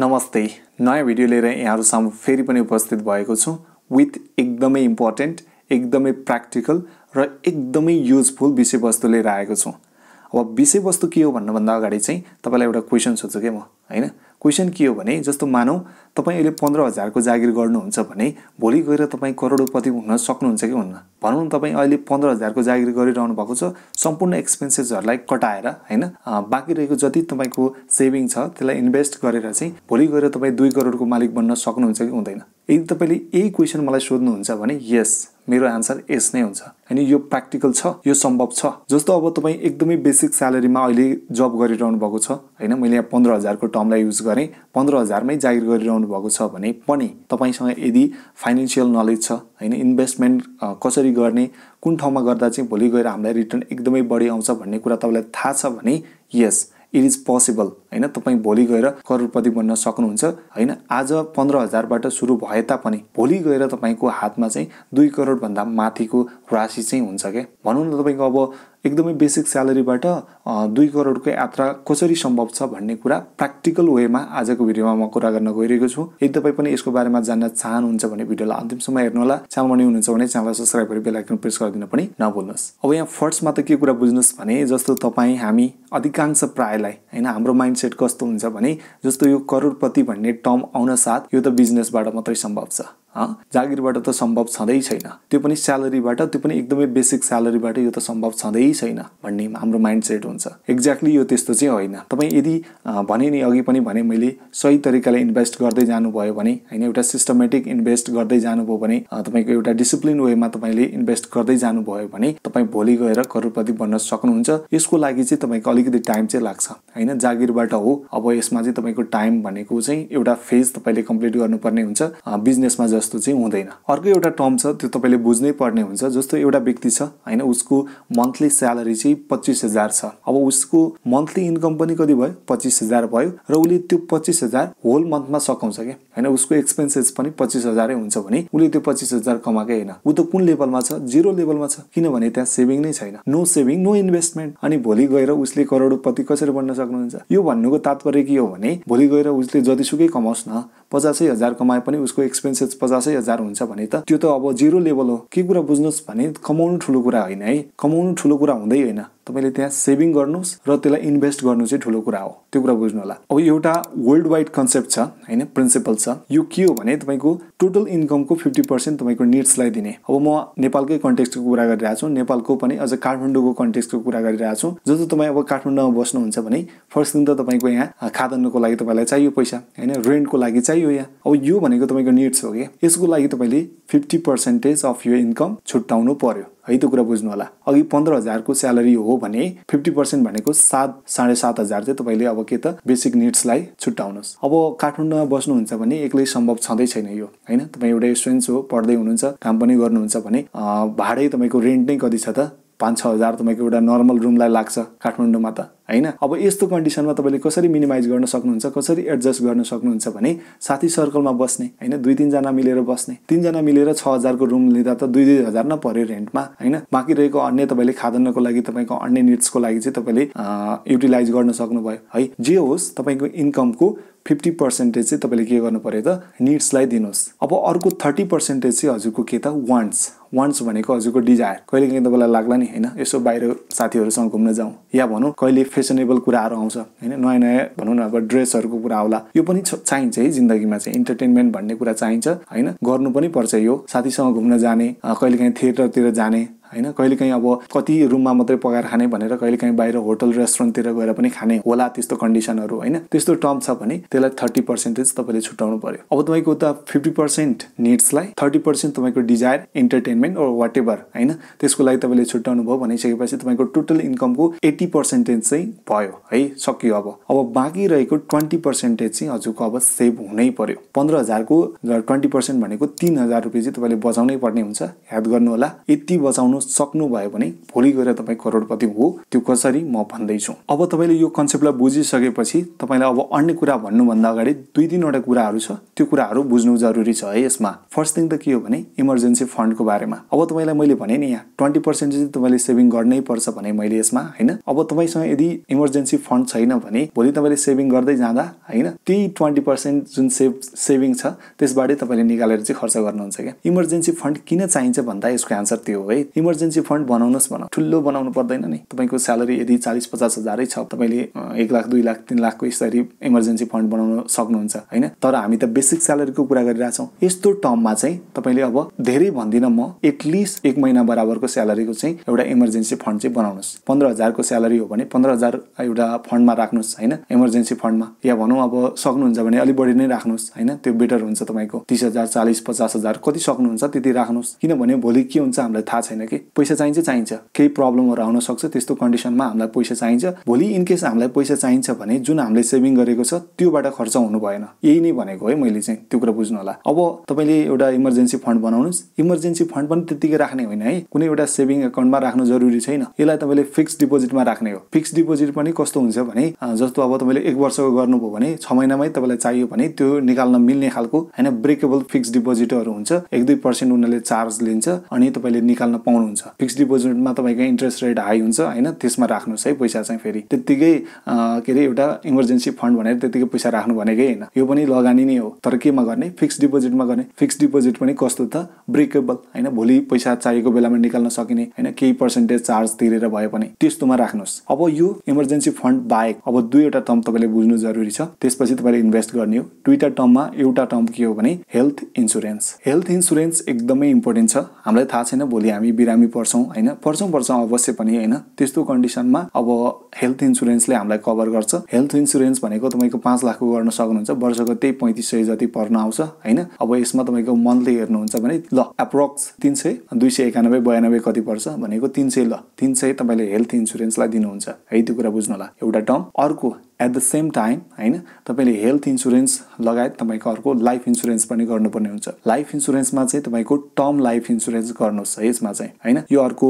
नमस्ते नयाँ भिडियो लिएर यहाँहरूसम्म फेरि पनि उपस्थित भएको छु विथ एकदमै इम्पोर्टेन्ट एकदमै प्र्याक्टिकल र एकदमै युजफुल विषयवस्तु लिएर आएको छु अब विषयवस्तु के हो भन्नुभन्दा अगाडि चाहिँ तपाईँलाई एउटा क्वेसन सोध्छु क्या म होइन क्वेसन के हो भने जस्तो मानौ तपाईँ अहिले पन्ध्र हजारको जागिर गर्नुहुन्छ भने भोलि गएर तपाईँ करोडपति हुन सक्नुहुन्छ कि हुन्न भनौँ न तपाईँ अहिले पन्ध्र हजारको जागिर गरिरहनु भएको छ सम्पूर्ण एक्सपेन्सेसहरूलाई कटाएर होइन बाँकी रहेको जति तपाईँको सेभिङ छ त्यसलाई इन्भेस्ट गरेर चाहिँ भोलि गएर तपाईँ दुई करोडको मालिक बन्न सक्नुहुन्छ कि हुँदैन यदि तपाईँले यही क्वेसन मलाई सोध्नुहुन्छ भने यस मेरो आन्सर यस नै हुन्छ होइन यो प्र्याक्टिकल छ यो सम्भव छ जस्तो अब तपाईँ एकदमै बेसिक स्यालेरीमा अहिले जब गरिरहनु भएको छ होइन मैले यहाँ पन्ध्र हजारको टर्मलाई युज गरेँ पन्ध्र हजारमै जागिर गरिरहनु भएको छ भने पनि तपाईँसँग यदि फाइनेन्सियल नलेज छ होइन इन्भेस्टमेन्ट कसरी गर्ने कुन ठाउँमा गर्दा चाहिँ भोलि गएर हामीलाई रिटर्न एकदमै बढी आउँछ भन्ने कुरा तपाईँलाई थाहा छ भने यस इट इज पोसिबल होइन तपाईँ भोलि गएर करोडपति बन्न सक्नुहुन्छ होइन आज पन्ध्र हजारबाट सुरु भए तापनि भोलि गएर तपाईँको हातमा चाहिँ दुई करोडभन्दा माथिको राशि चाहिँ हुन्छ क्या भनौँ न तपाईँको अब एकदमै बेसिक स्यालेरीबाट दुई करोडको यात्रा कसरी सम्भव छ भन्ने कुरा प्र्याक्टिकल वेमा आजको भिडियोमा म कुरा गर्न गइरहेको छु यदि तपाईँ पनि यसको बारेमा जान्न चाहनुहुन्छ भने भिडियोलाई अन्तिमसम्म हेर्नुहोला च्यानल नै हुनुहुन्छ भने च्यानललाई सब्सक्राइब गरेर बेलायकन प्रेस गरिदिनु पनि नभुल्नुहोस् अब यहाँ फर्स्टमा त के कुरा बुझ्नुहोस् भने जस्तो तपाईँ हामी अधिकांश प्रायलाई होइन हाम्रो माइन्डसेट कस्तो हुन्छ भने जस्तो यो करोडपति भन्ने टर्म आउन साथ यो त बिजनेसबाट मात्रै सम्भव छ जागिरबाट त सम्भव छँदै छैन त्यो पनि स्यालेरीबाट त्यो पनि एकदमै बेसिक स्यालेरीबाट यो त सम्भव छँदै छैन भन्ने हाम्रो माइन्ड सेट हुन्छ एक्ज्याक्टली यो त्यस्तो चाहिँ होइन तपाईँ यदि भने नि अघि पनि भने मैले सही तरिकाले इन्भेस्ट गर्दै जानुभयो भने होइन एउटा सिस्टमेटिक इन्भेस्ट गर्दै जानुभयो भने तपाईँको एउटा डिसिप्लिन वेमा तपाईँले इन्भेस्ट गर्दै जानुभयो भने तपाईँ भोलि गएर करोडपति बन्न सक्नुहुन्छ यसको लागि चाहिँ तपाईँको अलिकति टाइम चाहिँ लाग्छ होइन जागिरबाट हो अब यसमा चाहिँ तपाईँको टाइम भनेको चाहिँ एउटा फेज तपाईँले कम्प्लिट गर्नुपर्ने हुन्छ बिजनेसमा जस्तो जस्तो चाहिँ हुँदैन अर्को एउटा टर्म छ त्यो तपाईँले बुझ्नै पर्ने हुन्छ जस्तो एउटा व्यक्ति छ होइन उसको मन्थली स्यालेरी चाहिँ पच्चिस हजार छ अब उसको मन्थली इन्कम पनि कति भयो पच्चिस हजार भयो र उसले त्यो पच्चिस हजार होल मन्थमा सघाउँछ क्या होइन उसको एक्सपेन्सेस पनि पच्चिस हजारै हुन्छ भने उसले त्यो पच्चिस हजार कमाएकै होइन ऊ त कुन लेभलमा छ जिरो लेभलमा छ किनभने त्यहाँ सेभिङ नै छैन नो सेभिङ नो इन्भेस्टमेन्ट अनि भोलि गएर उसले करोडपति कसरी बन्न सक्नुहुन्छ यो भन्नुको तात्पर्य के हो भने भोलि गएर उसले जतिसुकै कमाओस् न पचासै हजार कमाए पनि उसको एक्सपेन्सेस पचासै हजार हुन्छ भने त त्यो त अब जिरो लेभल हो के कुरा बुझ्नुहोस् भने कमाउनु ठुलो कुरा होइन है कमाउनु ठुलो कुरा हुँदै होइन तपाईँले त्यहाँ सेभिङ गर्नुहोस् र त्यसलाई इन्भेस्ट गर्नु चाहिँ ठुलो कुरा हो त्यो कुरा बुझ्नु होला अब एउटा वर्ल्ड वाइड कन्सेप्ट छ होइन प्रिन्सिपल छ यो के हो भने तपाईँको टोटल इन्कमको फिफ्टी पर्सेन्ट तपाईँको निड्सलाई दिने अब म नेपालकै कन्टेक्स्टको कुरा गरिरहेको छु नेपालको पनि अझ काठमाडौँको कन्टेक्स्टको कुरा गरिरहेको छु जस्तो तपाईँ अब काठमाडौँमा बस्नुहुन्छ भने फर्स्ट दिन त तपाईँको यहाँ खादनको लागि तपाईँलाई चाहियो पैसा होइन रेन्टको लागि चाहियो यहाँ अब यो भनेको तपाईँको निड्स हो कि यसको लागि तपाईँले फिफ्टी पर्सेन्टेज अफ यो इन्कम छुट्याउनु पर्यो है त्यो कुरा बुझ्नु होला अघि पन्ध्र हजारको स्यालेरी हो भने फिफ्टी पर्सेन्ट भनेको सात साढे सात हजार चाहिँ तपाईँले अब के त बेसिक निड्सलाई छुट्याउनुहोस् अब काठमाडौँमा बस्नुहुन्छ भने एक्लै सम्भव छँदै छैन यो होइन तपाईँ एउटा स्टुडेन्ट्स हो पढ्दै हुनुहुन्छ काम पनि गर्नुहुन्छ भने भाडै तपाईँको रेन्ट नै कति छ त पाँच छ हजार तपाईँको एउटा नर्मल रुमलाई लाग्छ काठमाडौँमा त होइन अब यस्तो कन्डिसनमा तपाईँले कसरी मिनिमाइज गर्न सक्नुहुन्छ कसरी एडजस्ट गर्न सक्नुहुन्छ भने साथी सर्कलमा बस्ने होइन दुई तिनजना मिलेर बस्ने तिनजना मिलेर छ हजारको रुम लिँदा त दुई दुई हजार न पऱ्यो रेन्टमा होइन बाँकी रहेको अन्य तपाईँले खादनको लागि तपाईँको अन्य निड्सको लागि चाहिँ तपाईँले युटिलाइज गर्न सक्नुभयो है जे होस् तपाईँको इन्कमको फिफ्टी पर्सेन्टेज चाहिँ तपाईँले के गर्नु पऱ्यो त निड्सलाई दिनुहोस् अब अर्को थर्टी पर्सेन्टेज चाहिँ हजुरको के त वान्ट्स वान्ट्स भनेको हजुरको डिजायर कहिले कहिलेकाहीँ तपाईँलाई लाग्ला नि होइन यसो बाहिर साथीहरूसँग घुम्न जाउँ या भनौँ कहिले फेसनेबल कुराहरू आउँछ होइन नयाँ नयाँ भनौँ न अब ड्रेसहरूको कुरा आउला यो पनि चाहिन्छ है जिन्दगीमा चाहिँ इन्टरटेनमेन्ट भन्ने कुरा चाहिन्छ होइन गर्नु पनि पर्छ यो साथीसँग घुम्न जाने कहिलेकाहीँ थिएटरतिर जाने होइन कहिलेकाहीँ अब कति रुममा मात्रै पकाएर खाने भनेर कहिलेकाहीँ बाहिर होटल रेस्टुरेन्टतिर गएर पनि खाने होला त्यस्तो कन्डिसनहरू होइन त्यस्तो टर्म छ भने त्यसलाई थर्टी पर्सेन्टेज तपाईँले छुट्याउनु पर्यो अब तपाईँको त फिफ्टी पर्सेन्ट निड्सलाई थर्टी पर्सेन्ट तपाईँको desire entertainment or whatever होइन त्यसको लागि तपाईँले छुट्याउनु भयो भनिसकेपछि तपाईँको टोटल इन्कमको एट्टी पर्सेन्टेज चाहिँ भयो है सकियो अब अब बाँकी रहेको ट्वेन्टी पर्सेन्टेज चाहिँ हजुरको अब सेभ हुनै पर्यो पन्ध्र हजारको ट्वेन्टी पर्सेन्ट भनेको तिन हजार रुपियाँ चाहिँ तपाईँले बचाउनै पर्ने हुन्छ याद होला यति बचाउनु सक्नु भयो भने भोलि गएर तपाईँ करोडपति हो त्यो कसरी म भन्दैछु अब तपाईँले यो कन्सेप्टलाई बुझिसकेपछि तपाईँलाई अब अन्य कुरा भन्नुभन्दा अगाडि दुई तिनवटा कुराहरू छ त्यो कुराहरू बुझ्नु जरुरी छ है यसमा फर्स्ट थिङ त के हो भने इमर्जेन्सी फन्डको बारेमा अब तपाईँलाई मैले भने नि यहाँ ट्वेन्टी पर्सेन्ट चाहिँ तपाईँले सेभिङ गर्नै पर्छ भने मैले यसमा होइन अब तपाईँसँग यदि इमर्जेन्सी फन्ड छैन भने भोलि तपाईँले सेभिङ गर्दै जाँदा होइन त्यही ट्वेन्टी पर्सेन्ट जुन सेभ सेभिङ छ त्यसबाटै तपाईँले निकालेर चाहिँ खर्च गर्नुहुन्छ क्या इमर्जेन्सी फन्ड किन चाहिन्छ भन्दा यसको एन्सर त्यो हो है इमर्जेन्सी फन्ड बनाउनुहोस् भनौँ ठुलो बनाउनु पर्दैन नि तपाईँको स्यालेरी यदि चालिस पचास हजारै छ तपाईँले एक लाख दुई लाख तिन लाखको यसरी इमर्जेन्सी फन्ड बनाउन सक्नुहुन्छ होइन तर हामी त बेसिक स्यालेरीको कुरा गरिरहेछौँ यस्तो टर्ममा चाहिँ तपाईँले अब धेरै भन्दिनँ म एटलिस्ट एक महिना बराबरको स्यालेरीको चाहिँ एउटा इमर्जेन्सी फन्ड चाहिँ बनाउनुहोस् पन्ध्र हजारको स्यालेरी हो भने पन्ध्र हजार एउटा फन्डमा राख्नुहोस् होइन इमर्जेन्सी फन्डमा या भनौँ अब सक्नुहुन्छ भने अलिक बढी नै राख्नुहोस् होइन त्यो बेटर हुन्छ तपाईँको तिस हजार चालिस पचास हजार कति सक्नुहुन्छ त्यति राख्नुहोस् किनभने भोलि के हुन्छ हामीलाई थाहा छैन कि पैसा चाहिन्छ चाहिन्छ केही प्रब्लमहरू आउन सक्छ त्यस्तो कन्डिसनमा हामीलाई पैसा चाहिन्छ भोलि इनकेस हामीलाई पैसा चाहिन्छ भने जुन हामीले सेभिङ गरेको छ त्योबाट खर्च हुनु भएन यही नै भनेको है मैले चाहिँ त्यो कुरा बुझ्नु होला अब तपाईँले एउटा इमर्जेन्सी फन्ड बनाउनुहोस् इमर्जेन्सी फन्ड पनि त्यतिकै राख्ने होइन है कुनै एउटा सेभिङ एकाउन्टमा राख्नु जरुरी छैन यसलाई तपाईँले फिक्स डिपोजिटमा राख्ने हो फिक्स डिपोजिट पनि कस्तो हुन्छ भने जस्तो अब तपाईँले एक वर्षको गर्नुभयो भने छ महिनामै तपाईँलाई चाहियो भने त्यो निकाल्न मिल्ने खालको होइन ब्रेकेबल फिक्स डिपोजिटहरू हुन्छ एक दुई पर्सेन्ट उनीहरूले चार्ज लिन्छ अनि तपाईँले निकाल्न पाउनु हुन्छ फिक्स डिपोजिटमा तपाईँको इन्ट्रेस्ट रेट हाई हुन्छ होइन त्यसमा राख्नुहोस् है पैसा चाहिँ फेरि त्यत्तिकै के अरे एउटा इमर्जेन्सी फन्ड भनेर त्यतिकै पैसा राख्नु भनेकै होइन यो पनि लगानी नै हो तर केमा गर्ने फिक्स डिपोजिटमा गर्ने फिक्स डिपोजिट पनि कस्तो त ब्रेकेबल होइन भोलि पैसा चाहिएको बेलामा निकाल्न सकिने होइन केही पर्सेन्टेज चार्ज तिरेर भए पनि त्यस्तोमा राख्नुहोस् अब यो इमर्जेन्सी फन्ड बाहेक अब दुईवटा टर्म तपाईँले बुझ्नु जरुरी छ त्यसपछि तपाईँले इन्भेस्ट गर्ने हो दुईवटा टर्ममा एउटा टर्म के हो भने हेल्थ इन्सुरेन्स हेल्थ इन्सुरेन्स एकदमै इम्पोर्टेन्ट छ हामीलाई थाहा छैन भोलि हामी बिरामी हामी पढ्छौँ होइन पढ्छौँ पढ्छौँ अवश्य पनि होइन त्यस्तो कन्डिसनमा अब हेल्थ इन्सुरेन्सले हामीलाई कभर गर्छ हेल्थ इन्सुरेन्स भनेको तपाईँको पाँच लाखको गर्न सक्नुहुन्छ वर्षको त्यही पैँतिस सय जति पर्न आउँछ होइन अब यसमा तपाईँको मन्थली हेर्नुहुन्छ भने ल एप्रोक्स तिन सय दुई सय एकानब्बे बयानब्बे कति पर्छ भनेको तिन सय ल तिन सय तपाईँले हेल्थ इन्सुरेन्सलाई दिनुहुन्छ है त्यो कुरा बुझ्नुहोला एउटा टर्म अर्को एट द सेम टाइम होइन तपाईँले हेल्थ इन्सुरेन्स लगायत तपाईँको अर्को लाइफ इन्सुरेन्स पनि गर्नुपर्ने हुन्छ लाइफ इन्सुरेन्समा चाहिँ तपाईँको टर्म लाइफ इन्सुरेन्स गर्नुहोस् यसमा चाहिँ होइन यो अर्को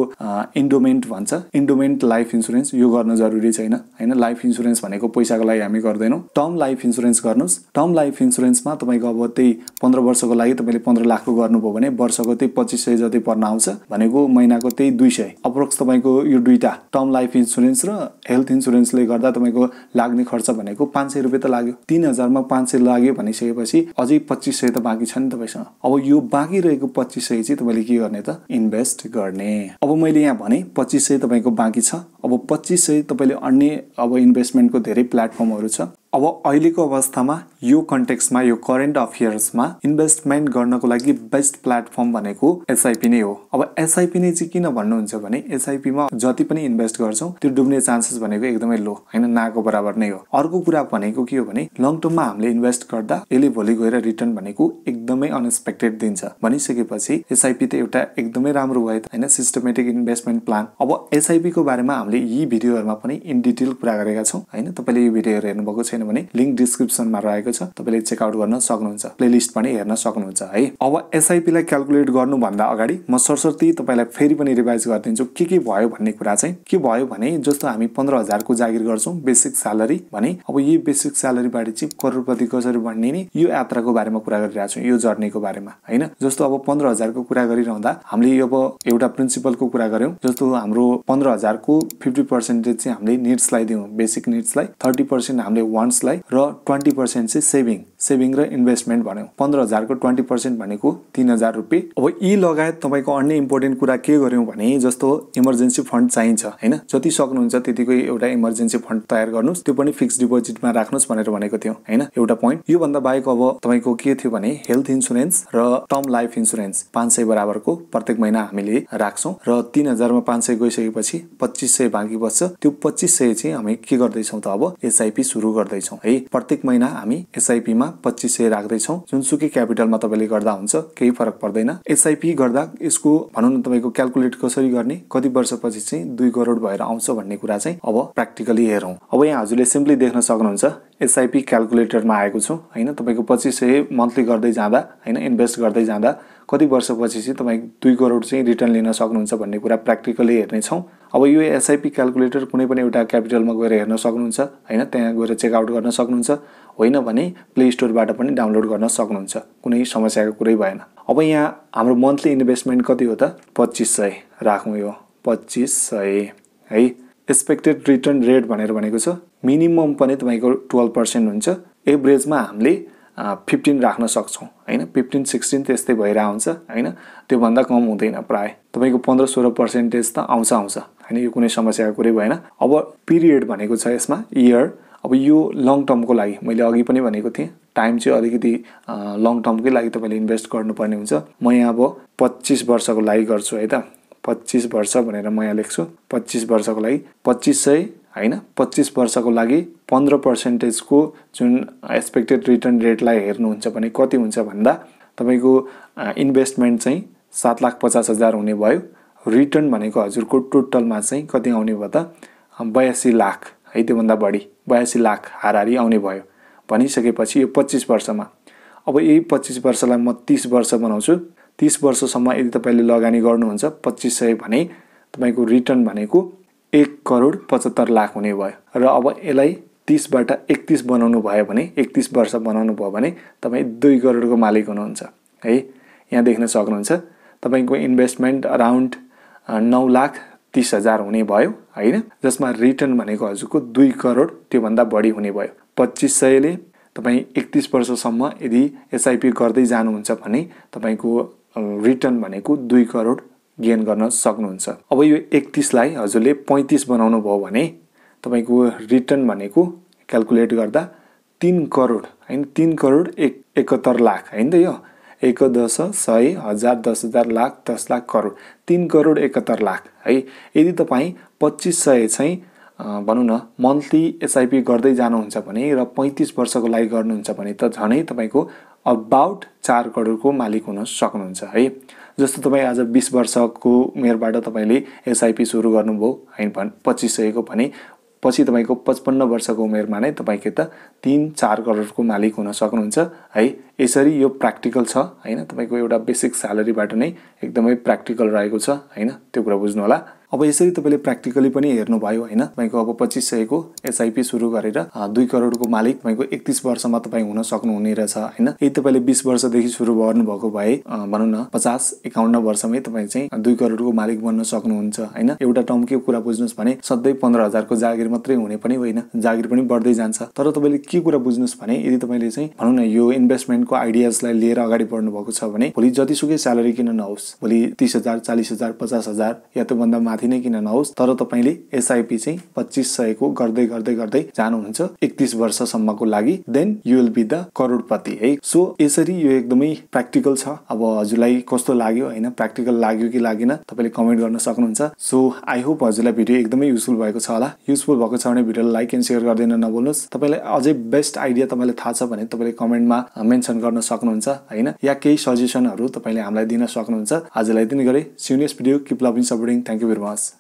इन्डोमेन्ट भन्छ इन्डोमेन्ट लाइफ इन्सुरेन्स यो गर्न जरुरी छैन होइन लाइफ इन्सुरेन्स भनेको पैसाको लागि हामी गर्दैनौँ टर्म लाइफ इन्सुरेन्स गर्नुहोस् टर्म लाइफ इन्सुरेन्समा तपाईँको अब त्यही पन्ध्र वर्षको लागि तपाईँले पन्ध्र लाखको गर्नुभयो भने वर्षको त्यही पच्चिस सय जति पर्न आउँछ भनेको महिनाको त्यही दुई सय अप्रोक्स तपाईँको यो दुईवटा टर्म लाइफ इन्सुरेन्स र हेल्थ इन्सुरेन्सले गर्दा तपाईँको लाग्ने खर्च भनेको पाँच सय रुपियाँ त लाग्यो तिन हजारमा पाँच सय लाग्यो भनिसकेपछि अझै पच्चिस सय त बाँकी छ नि तपाईँसँग अब यो बाँकी रहेको पच्चिस सय चाहिँ तपाईँले के गर्ने त इन्भेस्ट गर्ने अब मैले यहाँ भने पच्चिस सय तपाईँको बाँकी छ अब पच्चिस सय तपाईँले अन्य अब इन्भेस्टमेन्टको धेरै प्लेटफर्महरू छ अब अहिलेको अवस्थामा यो कन्टेक्समा यो करेन्ट अफेयर्समा इन्भेस्टमेन्ट गर्नको लागि बेस्ट प्लेटफर्म भनेको एसआइपी नै हो अब एसआइपी नै चाहिँ किन भन्नुहुन्छ भने एसआइपीमा जति पनि इन्भेस्ट गर्छौँ त्यो डुब्ने चान्सेस भनेको एकदमै लो होइन नाको बराबर नै हो अर्को कुरा भनेको के हो भने लङ टर्ममा हामीले इन्भेस्ट गर्दा यसले भोलि गएर रिटर्न भनेको एकदमै अनएक्सपेक्टेड दिन्छ भनिसकेपछि एसआइपी त एउटा एकदमै राम्रो भयो होइन सिस्टमेटिक इन्भेस्टमेन्ट प्लान अब एसआइपीको बारेमा हामीले यी भिडियोहरूमा पनि इन डिटेल कुरा गरेका छौँ होइन तपाईँले यो भिडियोहरू हेर्नुभएको छैन भने लिङ्क डिस्क्रिप्सनमा रहेको छ तपाईँले चेकआउट गर्न सक्नुहुन्छ प्लेलिस्ट पनि हेर्न सक्नुहुन्छ है अब एसआइपीलाई क्यालकुलेट गर्नुभन्दा अगाडि म सरस्वती तपाईँलाई फेरि पनि रिभाइज गरिदिन्छु के के भयो भन्ने कुरा चाहिँ के भयो भने जस्तो हामी पन्ध्र हजारको जागिर गर्छौँ बेसिक स्यालेरी भने अब यो बेसिक स्यालेरीबाट चाहिँ करोडपति कसरी नि यो यात्राको बारेमा कुरा गरिरहेको छौँ यो जर्नीको बारेमा होइन जस्तो अब पन्ध्र हजारको कुरा गरिरहँदा हामीले अब एउटा प्रिन्सिपलको कुरा गऱ्यौँ जस्तो हाम्रो पन्ध्र हजारको फिफ्टी पर्सेन्टेज चाहिँ हामीले निड्सलाई दियौँ बेसिक निड्सलाई थर्टी पर्सेन्ट हामीले वान अकाउन्ट्सलाई र ट्वेन्टी पर्सेन्ट चाहिँ सेभिङ सेभिङ र इन्भेस्टमेन्ट भन्यो पन्ध्र हजारको ट्वेन्टी पर्सेन्ट भनेको तिन हजार रुपियाँ अब यी लगायत तपाईँको अन्य इम्पोर्टेन्ट कुरा के गर्यौँ भने जस्तो इमर्जेन्सी फन्ड चाहिन्छ होइन जति सक्नुहुन्छ त्यतिको एउटा इमर्जेन्सी फन्ड तयार गर्नुहोस् त्यो पनि फिक्स डिपोजिटमा राख्नुहोस् भनेर भनेको थियौँ होइन एउटा पोइन्ट योभन्दा बाहेक अब तपाईँको के थियो भने हेल्थ इन्सुरेन्स र टर्म लाइफ इन्सुरेन्स पाँच सय बराबरको प्रत्येक महिना हामीले राख्छौँ र तिन हजारमा पाँच सय गइसकेपछि पच्चिस सय बाँकी बस्छ त्यो पच्चिस सय चाहिँ हामी के गर्दैछौँ त अब एसआइपी सुरु गर्दैछौँ है प्रत्येक महिना हामी एसआइपीमा पच्चिस सय राख्दैछौँ जुनसुकै क्यापिटलमा तपाईँले गर्दा हुन्छ केही फरक पर्दैन एसआइपी गर्दा यसको भनौँ न तपाईँको क्यालकुलेट कसरी गर्ने कति वर्षपछि चाहिँ दुई करोड भएर आउँछ भन्ने कुरा चाहिँ अब प्र्याक्टिकली हेरौँ अब यहाँ हजुरले सिम्पली देख्न सक्नुहुन्छ एसआइपी क्यालकुलेटरमा आएको छु होइन तपाईँको पच्चिस सय मन्थली गर्दै जाँदा होइन इन्भेस्ट गर्दै जाँदा कति वर्षपछि चाहिँ तपाईँ दुई करोड चाहिँ रिटर्न लिन सक्नुहुन्छ भन्ने कुरा प्र्याक्टिकली हेर्नेछौँ अब यो एसआइपी क्यालकुलेटर कुनै पनि एउटा क्यापिटलमा गएर हेर्न सक्नुहुन्छ होइन त्यहाँ गएर चेकआउट गर्न सक्नुहुन्छ होइन भने प्ले स्टोरबाट पनि डाउनलोड गर्न सक्नुहुन्छ कुनै समस्याको कुरै भएन अब यहाँ हाम्रो मन्थली इन्भेस्टमेन्ट कति हो त पच्चिस सय राखौँ यो पच्चिस सय है एक्सपेक्टेड रिटर्न रेट भनेर भनेको छ मिनिमम पनि तपाईँको टुवेल्भ पर्सेन्ट हुन्छ एभरेजमा हामीले फिफ्टिन राख्न सक्छौँ होइन फिफ्टिन सिक्सटिन त्यस्तै भएर आउँछ होइन त्योभन्दा कम हुँदैन प्राय तपाईँको पन्ध्र सोह्र पर्सेन्टेज त आउँछ आउँछ होइन यो कुनै समस्याको कुरै भएन अब पिरियड भनेको छ यसमा इयर अब यो लङ टर्मको लागि मैले अघि पनि भनेको थिएँ टाइम चाहिँ अलिकति लङ टर्मकै लागि तपाईँले इन्भेस्ट गर्नुपर्ने हुन्छ म यहाँ अब पच्चिस वर्षको लागि गर्छु है त पच्चिस वर्ष भनेर म यहाँ लेख्छु पच्चिस वर्षको लागि पच्चिस सय होइन पच्चिस वर्षको लागि पन्ध्र पर्सेन्टेजको जुन एक्सपेक्टेड रिटर्न रेटलाई हेर्नुहुन्छ भने कति हुन्छ भन्दा तपाईँको इन्भेस्टमेन्ट चाहिँ सात लाख पचास हजार हुने भयो रिटर्न भनेको हजुरको टोटलमा चाहिँ कति आउने भयो त बयासी लाख है त्योभन्दा बढी बयासी लाख हारहारी आउने भयो भनिसकेपछि यो पच्चिस वर्षमा अब यही पच्चिस वर्षलाई म तिस वर्ष बनाउँछु तिस वर्षसम्म यदि तपाईँले लगानी गर्नुहुन्छ पच्चिस सय भने तपाईँको रिटर्न भनेको एक करोड पचहत्तर लाख हुने भयो र अब यसलाई तिसबाट एकतिस बनाउनु भयो भने एकतिस वर्ष बनाउनु भयो भने तपाईँ दुई करोडको मालिक हुनुहुन्छ है यहाँ देख्न सक्नुहुन्छ तपाईँको इन्भेस्टमेन्ट अराउन्ड नौ लाख तिस हजार हुने भयो होइन जसमा रिटर्न भनेको हजुरको दुई करोड त्योभन्दा बढी हुने भयो पच्चिस सयले तपाईँ एकतिस वर्षसम्म यदि एसआइपी गर्दै जानुहुन्छ भने तपाईँको रिटर्न भनेको दुई करोड गेन गर्न सक्नुहुन्छ अब यो एकतिसलाई हजुरले पैँतिस बनाउनु भयो भने तपाईँको रिटर्न भनेको क्यालकुलेट गर्दा तिन करोड होइन तिन करोड एक एकहत्तर लाख होइन त यो एक दस सय हजार दस हजार लाख दस लाख करोड तिन करोड एकहत्तर लाख है यदि तपाईँ पच्चिस सय चाहिँ भनौँ न मन्थली एसआइपी गर्दै जानुहुन्छ भने र पैँतिस वर्षको लागि गर्नुहुन्छ भने त झनै तपाईँको अबाउट चार करोडको मालिक हुन सक्नुहुन्छ है जस्तो तपाईँ आज बिस वर्षको उमेरबाट तपाईँले एसआइपी सुरु गर्नुभयो होइन भन् पच्चिस सयको भने पछि तपाईँको पचपन्न वर्षको उमेरमा नै तपाईँको त तिन चार करोडको मालिक हुन सक्नुहुन्छ है यसरी यो प्र्याक्टिकल छ होइन तपाईँको एउटा बेसिक स्यालेरीबाट नै एकदमै प्र्याक्टिकल रहेको छ होइन त्यो कुरा बुझ्नुहोला अब यसरी तपाईँले प्र्याक्टिकली पनि हेर्नुभयो होइन तपाईँको अब पच्चिस सयको एसआइपी सुरु गरेर दुई करोडको मालिक तपाईँको एकतिस वर्षमा तपाईँ हुन सक्नुहुने रहेछ होइन यदि तपाईँले बिस वर्षदेखि सुरु गर्नुभएको भए भनौँ न पचास एकाउन्न वर्षमै तपाईँ चाहिँ दुई करोडको मालिक बन्न सक्नुहुन्छ होइन एउटा टर्म कुरा बुझ्नुहोस् भने सधैँ पन्ध्र हजारको जागिर मात्रै हुने पनि होइन जागिर पनि बढ्दै जान्छ तर तपाईँले के कुरा बुझ्नुहोस् भने यदि तपाईँले चाहिँ भनौँ न यो इन्भेस्टमेन्टको आइडियाजलाई लिएर अगाडि बढ्नु भएको छ भने भोलि जतिसुकै स्यालेरी किन नहोस् भोलि तिस हजार चालिस हजार पचास हजार या त्योभन्दा माथि माथि किन नहोस् तर तपाईँले एसआइपी चाहिँ पच्चिस सयको गर्दै गर्दै गर्दै जानुहुन्छ एकतिस वर्षसम्मको लागि then you will be the crorepati है सो यसरी यो एकदमै प्र्याक्टिकल छ अब हजुरलाई कस्तो लाग्यो होइन प्र्याक्टिकल लाग्यो कि लागेन तपाईँले कमेन्ट गर्न सक्नुहुन्छ सो आई होप हजुरलाई भिडियो एकदमै युजफुल भएको छ होला युजफुल भएको छ भने भिडियोलाई लाइक एन्ड सेयर गर्दैन नबोल्नुहोस् तपाईँलाई अझै बेस्ट आइडिया तपाईँलाई थाहा छ भने तपाईँले कमेन्टमा मेन्सन गर्न सक्नुहुन्छ होइन या केही सजेसनहरू तपाईँले हामीलाई दिन सक्नुहुन्छ आजलाई दिन गरेँ सिनियस video keep loving supporting thank you very much nós.